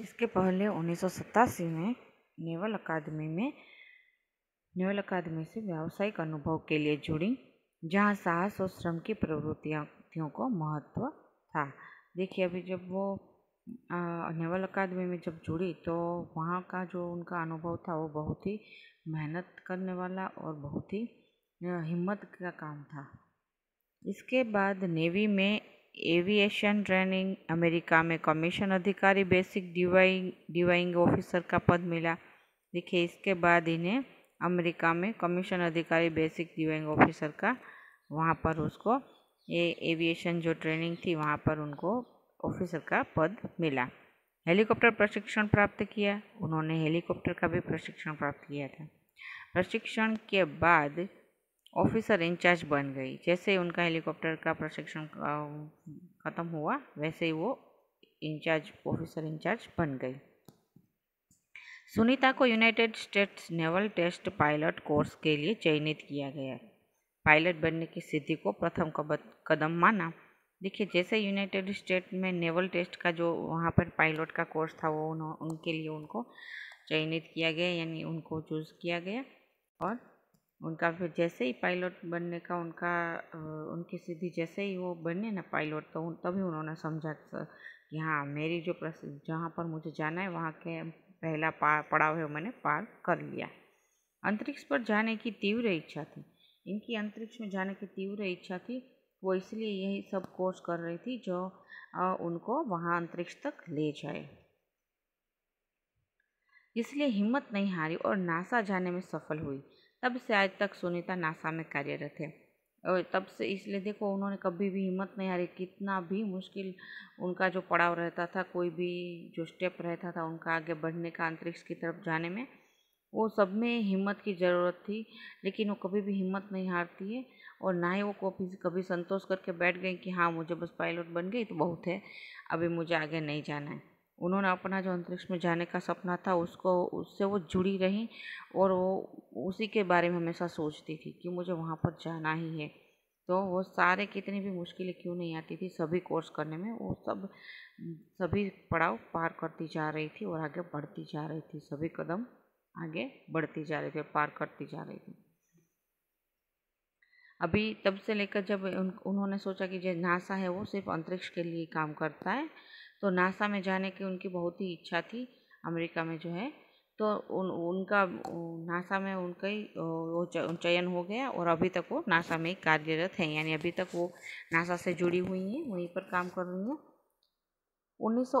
इसके पहले उन्नीस में नेवल अकादमी में नेवल अकादमी से व्यावसायिक अनुभव के लिए जुड़ी जहाँ साहस और श्रम की प्रवृत्तियों को महत्व था देखिए अभी जब वो नेवल अकादमी में जब जुड़ी तो वहाँ का जो उनका अनुभव था वो बहुत ही मेहनत करने वाला और बहुत ही हिम्मत का काम था इसके बाद नेवी में एविएशन ट्रेनिंग अमेरिका में कमीशन अधिकारी बेसिक डिवाइंग डिवाइंग ऑफिसर का पद मिला देखिए इसके बाद इन्हें अमेरिका में कमीशन अधिकारी बेसिक डिवाइंग ऑफिसर का वहाँ पर उसको ये एविएशन जो ट्रेनिंग थी वहाँ पर उनको ऑफिसर का पद मिला हेलीकॉप्टर प्रशिक्षण प्राप्त किया उन्होंने हेलीकॉप्टर का भी प्रशिक्षण प्राप्त किया था प्रशिक्षण के बाद ऑफिसर इंचार्ज बन गई जैसे उनका हेलीकॉप्टर का प्रशिक्षण ख़त्म हुआ वैसे ही वो इंचार्ज ऑफिसर इंचार्ज बन गई सुनीता को United States naval test pilot course के लिए चयनित किया गया पायलट बनने की सिद्धि को प्रथम कदम माना देखिए जैसे यूनाइटेड स्टेट में नेवल टेस्ट का जो वहाँ पर पायलट का कोर्स था वो उनके लिए उनको चयनित किया गया यानी उनको चूज़ किया गया और उनका फिर जैसे ही पायलट बनने का उनका उनकी सिद्धि जैसे ही वो बने ना पायलट तो तभी उन्होंने समझा कि हाँ मेरी जो जहाँ पर मुझे जाना है वहाँ के पहला पड़ाव है मैंने पार कर लिया अंतरिक्ष पर जाने की तीव्र इच्छा थी इनकी अंतरिक्ष में जाने की तीव्र इच्छा थी वो इसलिए यही सब कोर्स कर रही थी जो उनको वहाँ अंतरिक्ष तक ले जाए इसलिए हिम्मत नहीं हारी और नासा जाने में सफल हुई तब से आज तक सुनीता नासा में कार्यरत है और तब से इसलिए देखो उन्होंने कभी भी हिम्मत नहीं हारी कितना भी मुश्किल उनका जो पड़ाव रहता था कोई भी जो स्टेप रहता था उनका आगे बढ़ने का अंतरिक्ष की तरफ जाने में वो सब में हिम्मत की ज़रूरत थी लेकिन वो कभी भी हिम्मत नहीं हारती है और ना ही वो कभी कभी संतोष करके बैठ गई कि हाँ मुझे बस पायलट बन गई तो बहुत है अभी मुझे आगे नहीं जाना है उन्होंने अपना जो अंतरिक्ष में जाने का सपना था उसको उससे वो जुड़ी रहीं और वो उसी के बारे में हमेशा सोचती थी कि मुझे वहाँ पर जाना ही है तो वो सारे कितनी भी मुश्किलें क्यों नहीं आती थी सभी कोर्स करने में वो सब सभी पड़ाव पार करती जा रही थी और आगे बढ़ती जा रही थी सभी कदम आगे बढ़ती जा रही थी पार करती जा रही थी अभी तब से लेकर जब उन, उन्होंने सोचा कि जो नासा है वो सिर्फ अंतरिक्ष के लिए काम करता है तो नासा में जाने की उनकी बहुत ही इच्छा थी अमेरिका में जो है तो उन उनका नासा में उनका ही चयन हो गया और अभी तक वो नासा में ही कार्यरत हैं यानी अभी तक वो नासा से जुड़ी हुई हैं वहीं पर काम कर रही हैं उन्नीस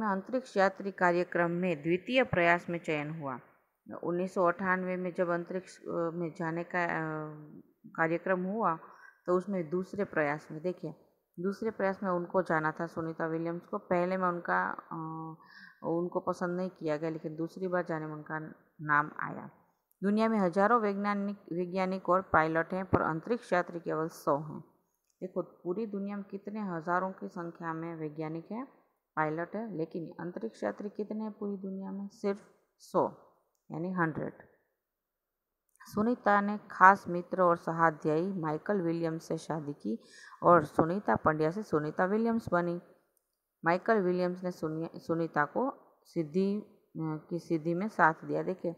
में अंतरिक्ष यात्री कार्यक्रम में द्वितीय प्रयास में चयन हुआ उन्नीस में जब अंतरिक्ष में जाने का कार्यक्रम हुआ तो उसमें दूसरे प्रयास में देखिए दूसरे प्रयास में उनको जाना था सुनीता विलियम्स को पहले में उनका उनको पसंद नहीं किया गया लेकिन दूसरी बार जाने में उनका नाम आया दुनिया में हजारों वैज्ञानिक वैज्ञानिक और पायलट हैं पर अंतरिक्ष यात्री केवल सौ हैं देखो पूरी दुनिया में कितने हज़ारों की संख्या में वैज्ञानिक हैं पायलट हैं लेकिन अंतरिक्ष यात्री कितने हैं पूरी दुनिया में सिर्फ सौ यानी हंड्रेड सुनीता ने खास मित्र और सहाध्यायी माइकल विलियम्स से शादी की और सुनीता पंड्या से सुनीता विलियम्स बनी माइकल विलियम्स ने सुनीता को सिद्धि की सिद्धि में साथ दिया देखे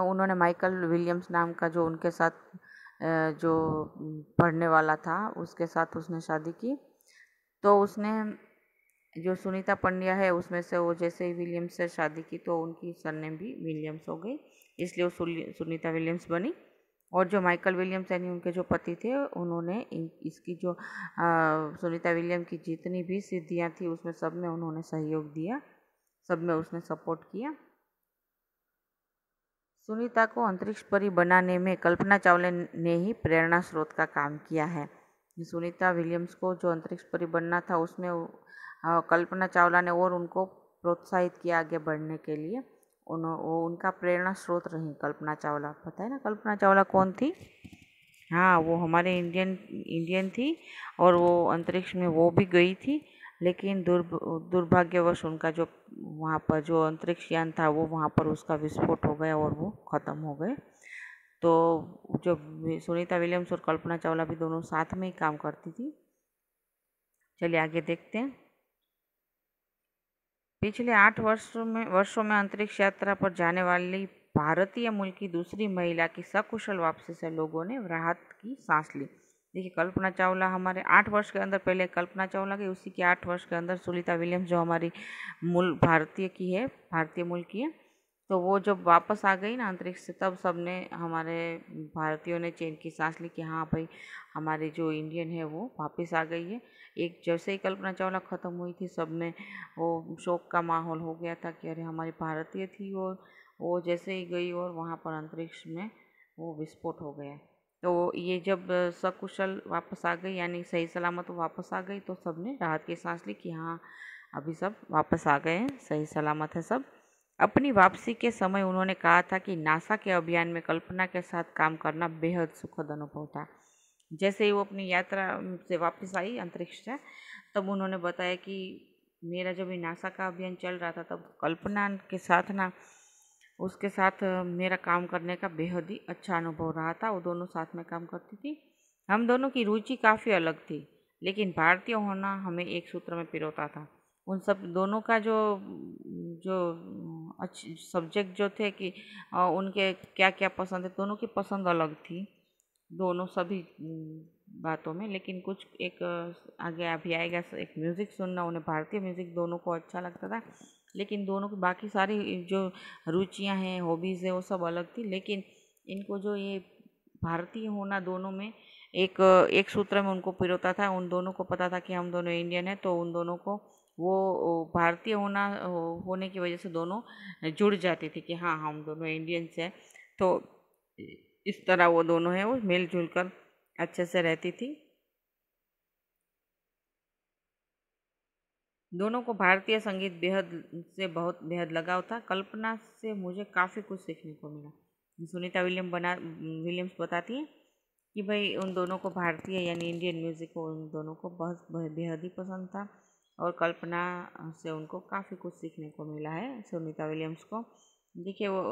उन्होंने माइकल विलियम्स नाम का जो उनके साथ जो पढ़ने वाला था उसके साथ उसने शादी की तो उसने जो सुनीता पंड्या है उसमें से वो जैसे ही विलियम्स से शादी की तो उनकी सरनेम भी विलियम्स हो गई इसलिए वो सुनीता विलियम्स बनी और जो माइकल विलियम्स यानी उनके जो पति थे उन्होंने इसकी जो सुनीता विलियम की जितनी भी सिद्धियाँ थी उसमें सब में उन्होंने सहयोग दिया सब में उसने सपोर्ट किया सुनीता को अंतरिक्ष परी बनाने में कल्पना चावला ने ही प्रेरणा स्रोत का काम किया है सुनीता विलियम्स को जो अंतरिक्ष परी बनना था उसमें कल्पना चावला ने और उनको प्रोत्साहित किया आगे बढ़ने के लिए उन वो उनका प्रेरणा स्रोत रही कल्पना चावला पता है ना कल्पना चावला कौन थी हाँ वो हमारे इंडियन इंडियन थी और वो अंतरिक्ष में वो भी गई थी लेकिन दुर् दुर्भाग्यवश उनका जो वहाँ पर जो अंतरिक्ष यान था वो वहाँ पर उसका विस्फोट हो गया और वो ख़त्म हो गए तो जो सुनीता विलियम्स और कल्पना चावला भी दोनों साथ में ही काम करती थी चलिए आगे देखते हैं पिछले आठ वर्षों में वर्षों में अंतरिक्ष यात्रा पर जाने वाली भारतीय मूल की दूसरी महिला की सकुशल वापसी से लोगों ने राहत की सांस ली देखिए कल्पना चावला हमारे आठ वर्ष के अंदर पहले कल्पना चावला की उसी के आठ वर्ष के अंदर सुलिता विलियम्स जो हमारी मूल भारतीय की है भारतीय मूल की है तो वो जब वापस आ गई ना अंतरिक्ष से तब सब ने हमारे भारतीयों ने चैन की सांस ली कि हाँ भाई हमारे जो इंडियन है वो वापस आ गई है एक जैसे ही कल्पना चावला ख़त्म हुई थी सब में वो शोक का माहौल हो गया था कि अरे हमारी भारतीय थी और वो जैसे ही गई और वहाँ पर अंतरिक्ष में वो विस्फोट हो गया तो ये जब सकुशल वापस आ गई यानी सही सलामत वापस आ गई तो सब ने राहत की सांस ली कि हाँ अभी सब वापस आ गए हैं सही सलामत है सब अपनी वापसी के समय उन्होंने कहा था कि नासा के अभियान में कल्पना के साथ काम करना बेहद सुखद अनुभव था जैसे ही वो अपनी यात्रा से वापस आई अंतरिक्ष से तब उन्होंने बताया कि मेरा जब नासा का अभियान चल रहा था तब कल्पना के साथ ना उसके साथ मेरा काम करने का बेहद ही अच्छा अनुभव रहा था वो दोनों साथ में काम करती थी हम दोनों की रुचि काफ़ी अलग थी लेकिन भारतीय होना हमें एक सूत्र में पिरोता था उन सब दोनों का जो जो अच्छे सब्जेक्ट जो थे कि उनके क्या क्या पसंद है दोनों की पसंद अलग थी दोनों सभी बातों में लेकिन कुछ एक आगे अभी आएगा एक म्यूज़िक सुनना उन्हें भारतीय म्यूज़िक दोनों को अच्छा लगता था लेकिन दोनों की बाकी सारी जो रुचियां हैं हॉबीज़ हैं वो सब अलग थी लेकिन इनको जो ये भारतीय होना दोनों में एक एक सूत्र में उनको पिरोता था उन दोनों को पता था कि हम दोनों इंडियन हैं तो उन दोनों को वो भारतीय होना होने की वजह से दोनों जुड़ जाते थे कि हाँ हम दोनों इंडियंस हैं तो इस तरह वो दोनों हैं वो मिलजुल कर अच्छे से रहती थी दोनों को भारतीय संगीत बेहद से बहुत बेहद लगाव था कल्पना से मुझे काफ़ी कुछ सीखने को मिला सुनीता विलियम बना विलियम्स बताती हैं कि भाई उन दोनों को भारतीय यानी इंडियन म्यूज़िक को उन दोनों को बहुत बेहद ही पसंद था और कल्पना से उनको काफ़ी कुछ सीखने को मिला है सुनीता विलियम्स को देखिए वो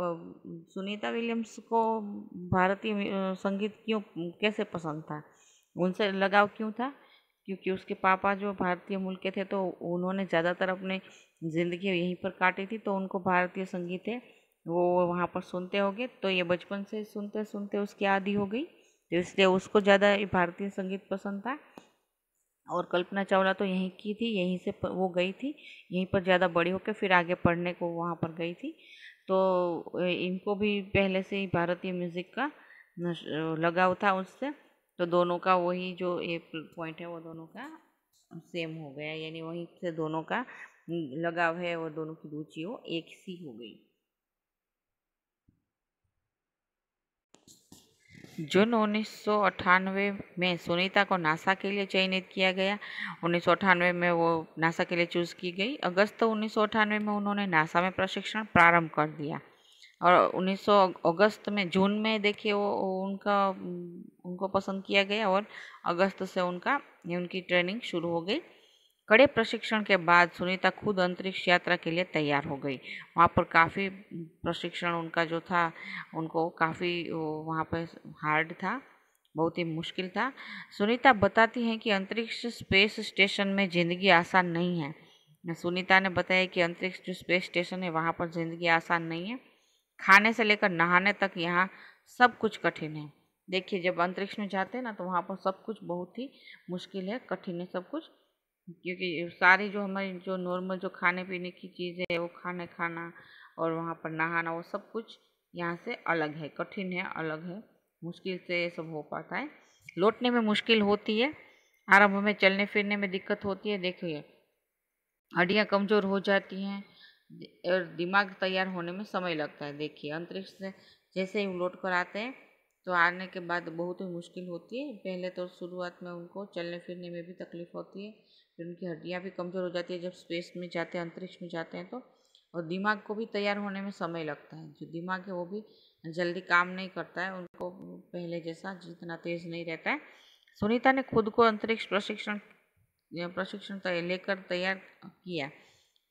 सुनीता विलियम्स को भारतीय संगीत क्यों कैसे पसंद था उनसे लगाव क्यों था क्योंकि उसके पापा जो भारतीय मूल के थे तो उन्होंने ज़्यादातर अपने ज़िंदगी यहीं पर काटी थी तो उनको भारतीय संगीत है वो वहाँ पर सुनते होंगे तो ये बचपन से सुनते सुनते उसकी आदि हो गई तो इसलिए उसको ज़्यादा भारतीय संगीत पसंद था और कल्पना चावला तो यहीं की थी यहीं से वो गई थी यहीं पर ज़्यादा बड़ी होकर फिर आगे पढ़ने को वहाँ पर गई थी तो इनको भी पहले से ही भारतीय म्यूज़िक का लगाव था उससे तो दोनों का वही जो ये पॉइंट है वो दोनों का सेम हो गया यानी वहीं से दोनों का लगाव है और दोनों की रुचि वो एक सी हो गई जून उन्नीस में सुनीता को नासा के लिए चयनित किया गया उन्नीस में वो नासा के लिए चूज़ की गई अगस्त उन्नीस में उन्होंने नासा में प्रशिक्षण प्रारंभ कर दिया और 1900 अगस्त में जून में देखिए वो उनका उनको पसंद किया गया और अगस्त से उनका उनकी ट्रेनिंग शुरू हो गई कड़े प्रशिक्षण के बाद सुनीता खुद अंतरिक्ष यात्रा के लिए तैयार हो गई वहाँ पर काफ़ी प्रशिक्षण उनका जो था उनको काफ़ी वहाँ पर हार्ड था बहुत ही मुश्किल था सुनीता बताती हैं कि अंतरिक्ष स्पेस स्टेशन में ज़िंदगी आसान नहीं है सुनीता ने बताया कि अंतरिक्ष जो स्पेस स्टेशन है वहाँ पर ज़िंदगी आसान नहीं है खाने से लेकर नहाने तक यहाँ सब कुछ कठिन है देखिए जब अंतरिक्ष में जाते हैं ना तो वहाँ पर सब कुछ बहुत ही मुश्किल है कठिन है सब कुछ क्योंकि सारी जो हमारी जो नॉर्मल जो खाने पीने की चीज़ है वो खाने खाना और वहाँ पर नहाना वो सब कुछ यहाँ से अलग है कठिन है अलग है मुश्किल से ये सब हो पाता है लौटने में मुश्किल होती है आरंभ में चलने फिरने में दिक्कत होती है देखिए हड्डियाँ कमज़ोर हो जाती हैं और दिमाग तैयार होने में समय लगता है देखिए अंतरिक्ष से जैसे ही लौट कर आते हैं तो आने के बाद बहुत ही मुश्किल होती है पहले तो शुरुआत में उनको चलने फिरने में भी तकलीफ होती है फिर उनकी हड्डियाँ भी कमज़ोर हो जाती है जब स्पेस में जाते हैं अंतरिक्ष में जाते हैं तो और दिमाग को भी तैयार होने में समय लगता है जो दिमाग है वो भी जल्दी काम नहीं करता है उनको पहले जैसा जितना तेज़ नहीं रहता है सुनीता ने खुद को अंतरिक्ष प्रशिक्षण प्रशिक्षण लेकर तैयार किया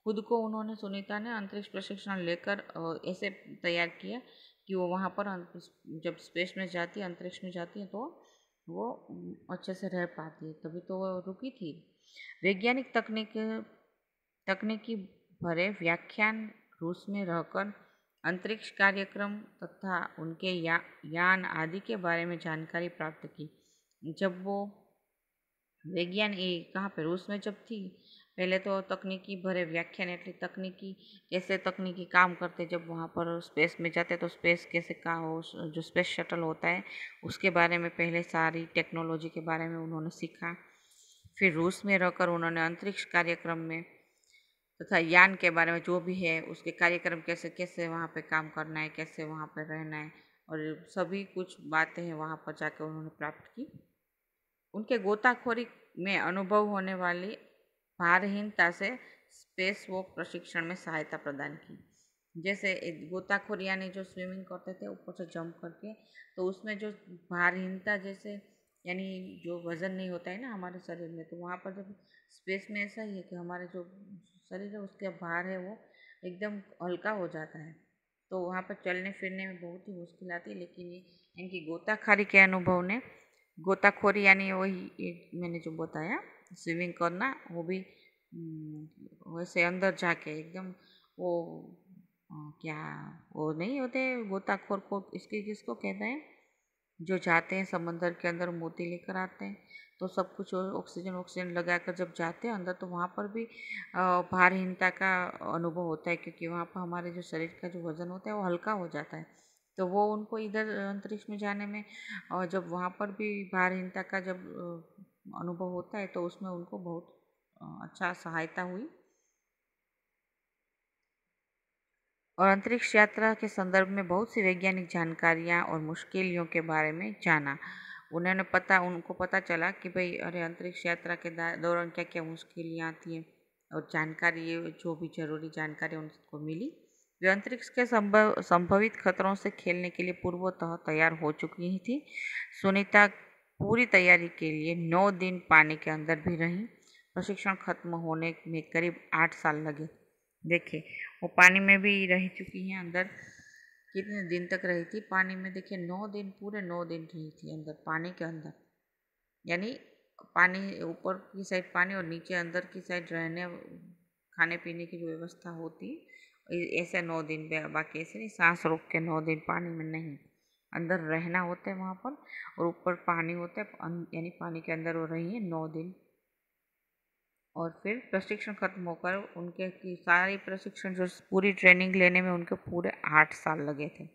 खुद को उन्होंने सुनीता ने अंतरिक्ष प्रशिक्षण लेकर ऐसे तैयार किया कि वो वहाँ पर अं, जब स्पेस में जाती है अंतरिक्ष में जाती है तो वो अच्छे से रह पाती है तभी तो वो रुकी थी वैज्ञानिक तकनीक तकनीकी भरे व्याख्यान रूस में रहकर अंतरिक्ष कार्यक्रम तथा उनके या, यान आदि के बारे में जानकारी प्राप्त की जब वो विज्ञान એ कहाँ पर रूस में जब थी पहले तो तकनीकी भरे व्याख्यान एटली तकनीकी कैसे तकनीकी काम करते जब वहाँ पर स्पेस में जाते तो स्पेस कैसे कहाँ हो जो स्पेस शटल होता है उसके बारे में पहले सारी टेक्नोलॉजी के बारे में उन्होंने सीखा फिर रूस में रहकर उन्होंने अंतरिक्ष कार्यक्रम में तथा यान के बारे में जो भी है उसके कार्यक्रम कैसे कैसे वहाँ पर काम करना है कैसे वहाँ पर रहना है और सभी कुछ बातें हैं वहाँ पर जाकर उन्होंने प्राप्त की उनके गोताखोरी में अनुभव होने वाली भारहीनता से स्पेस वॉक प्रशिक्षण में सहायता प्रदान की जैसे गोताखोरिया यानी जो स्विमिंग करते थे ऊपर से जंप करके तो उसमें जो भारहीनता जैसे यानी जो वज़न नहीं होता है ना हमारे शरीर में तो वहाँ पर जब स्पेस में ऐसा ही है कि हमारे जो शरीर है उसके भार है वो एकदम हल्का हो जाता है तो वहाँ पर चलने फिरने में बहुत ही मुश्किल आती है लेकिन इनकी गोताखारी के अनुभव ने गोताखोरी यानी वही मैंने जो बताया स्विमिंग करना वो भी हम्म, वैसे अंदर जाके एकदम वो क्या वो नहीं होते गोताखोर को इसके किसको कहते हैं जो जाते हैं समंदर के अंदर मोती लेकर आते हैं तो सब कुछ ऑक्सीजन ऑक्सीजन लगा कर जब जाते हैं अंदर तो वहाँ पर भी भारहीनता का अनुभव होता है क्योंकि वहाँ पर हमारे जो शरीर का जो वज़न होता है वो हल्का हो जाता है तो वो उनको इधर अंतरिक्ष में जाने में और जब वहाँ पर भी भारहीनता का जब अनुभव होता है तो उसमें उनको बहुत अच्छा सहायता हुई और अंतरिक्ष यात्रा के संदर्भ में बहुत सी वैज्ञानिक जानकारियाँ और मुश्किलियों के बारे में जाना उन्होंने पता उनको पता चला कि भाई अरे अंतरिक्ष यात्रा के दौरान क्या क्या मुश्किलें आती हैं और जानकारी ये जो भी जरूरी जानकारी उनको मिली वे अंतरिक्ष के संभव संभवित खतरों से खेलने के लिए पूर्वतः तैयार हो चुकी थी सुनीता पूरी तैयारी के लिए नौ दिन पानी के अंदर भी रहीं प्रशिक्षण खत्म होने में करीब आठ साल लगे देखिए वो पानी में भी रह चुकी हैं अंदर कितने दिन तक रही थी पानी में देखिए नौ दिन पूरे नौ दिन रही थी अंदर पानी के अंदर यानी पानी ऊपर की साइड पानी और नीचे अंदर की साइड रहने खाने पीने की जो व्यवस्था होती ऐसे नौ दिन बाकी ऐसे नहीं सांस रोक के नौ दिन पानी में नहीं अंदर रहना होता है वहाँ पर और ऊपर पानी होता है अं, यानी पानी के अंदर वो रही है नौ दिन और फिर प्रशिक्षण खत्म होकर उनके की सारी प्रशिक्षण जो पूरी ट्रेनिंग लेने में उनके पूरे आठ साल लगे थे